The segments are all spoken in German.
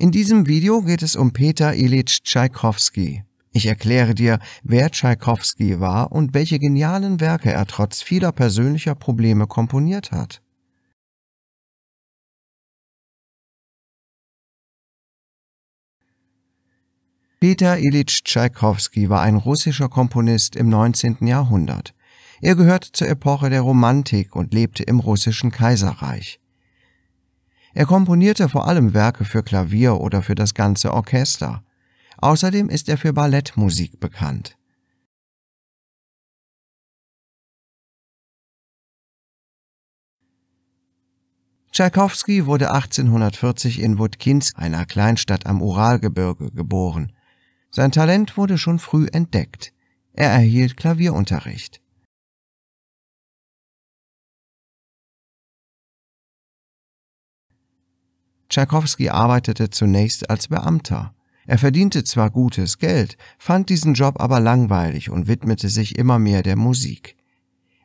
In diesem Video geht es um Peter Ilitsch Tschaikowski. Ich erkläre dir, wer Tschaikowski war und welche genialen Werke er trotz vieler persönlicher Probleme komponiert hat. Peter Ilitsch Tschaikowski war ein russischer Komponist im 19. Jahrhundert. Er gehört zur Epoche der Romantik und lebte im russischen Kaiserreich. Er komponierte vor allem Werke für Klavier oder für das ganze Orchester. Außerdem ist er für Ballettmusik bekannt. Tschaikowski wurde 1840 in Wutkins, einer Kleinstadt am Uralgebirge, geboren. Sein Talent wurde schon früh entdeckt. Er erhielt Klavierunterricht. Tschaikowski arbeitete zunächst als Beamter. Er verdiente zwar gutes Geld, fand diesen Job aber langweilig und widmete sich immer mehr der Musik.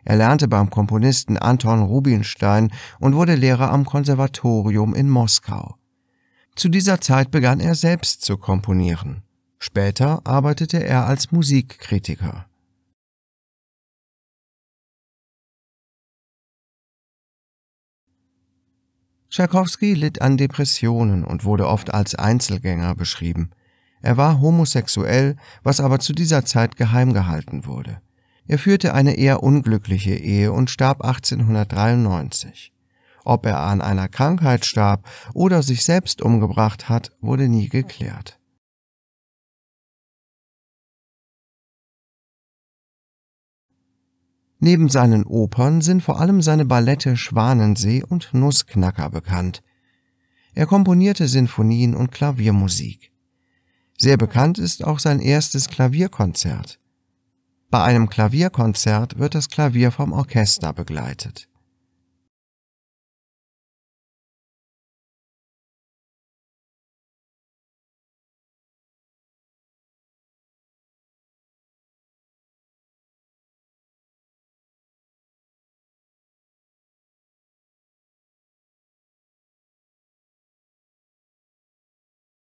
Er lernte beim Komponisten Anton Rubinstein und wurde Lehrer am Konservatorium in Moskau. Zu dieser Zeit begann er selbst zu komponieren. Später arbeitete er als Musikkritiker. Tschaikowski litt an Depressionen und wurde oft als Einzelgänger beschrieben. Er war homosexuell, was aber zu dieser Zeit geheim gehalten wurde. Er führte eine eher unglückliche Ehe und starb 1893. Ob er an einer Krankheit starb oder sich selbst umgebracht hat, wurde nie geklärt. Neben seinen Opern sind vor allem seine Ballette Schwanensee und Nussknacker bekannt. Er komponierte Sinfonien und Klaviermusik. Sehr bekannt ist auch sein erstes Klavierkonzert. Bei einem Klavierkonzert wird das Klavier vom Orchester begleitet